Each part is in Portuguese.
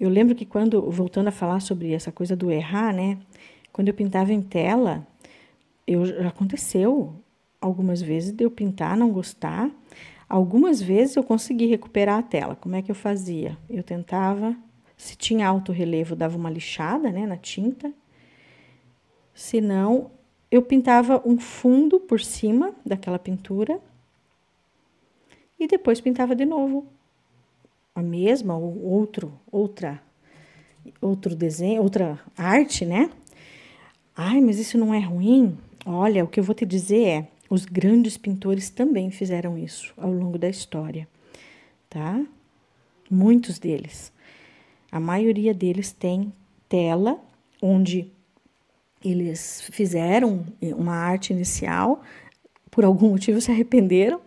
Eu lembro que quando, voltando a falar sobre essa coisa do errar, né? Quando eu pintava em tela, eu, já aconteceu algumas vezes de eu pintar, não gostar. Algumas vezes eu consegui recuperar a tela. Como é que eu fazia? Eu tentava, se tinha alto relevo, dava uma lixada, né, na tinta. Se não, eu pintava um fundo por cima daquela pintura e depois pintava de novo a mesma ou outro, outra, outro desenho, outra arte, né? Ai, mas isso não é ruim? Olha, o que eu vou te dizer é, os grandes pintores também fizeram isso ao longo da história, tá? Muitos deles. A maioria deles tem tela onde eles fizeram uma arte inicial, por algum motivo se arrependeram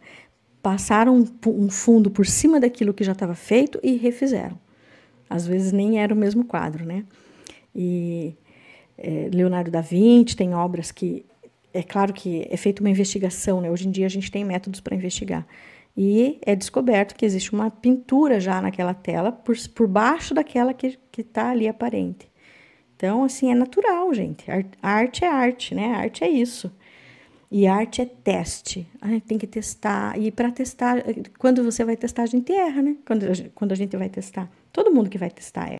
passaram um fundo por cima daquilo que já estava feito e refizeram. Às vezes nem era o mesmo quadro, né? E é, Leonardo da Vinci tem obras que é claro que é feita uma investigação, né? Hoje em dia a gente tem métodos para investigar. E é descoberto que existe uma pintura já naquela tela, por, por baixo daquela que está ali aparente. Então, assim, é natural, gente. Arte é arte, né? Arte é isso. E arte é teste. Ai, tem que testar. E para testar, quando você vai testar, a gente erra, né? Quando, quando a gente vai testar. Todo mundo que vai testar é.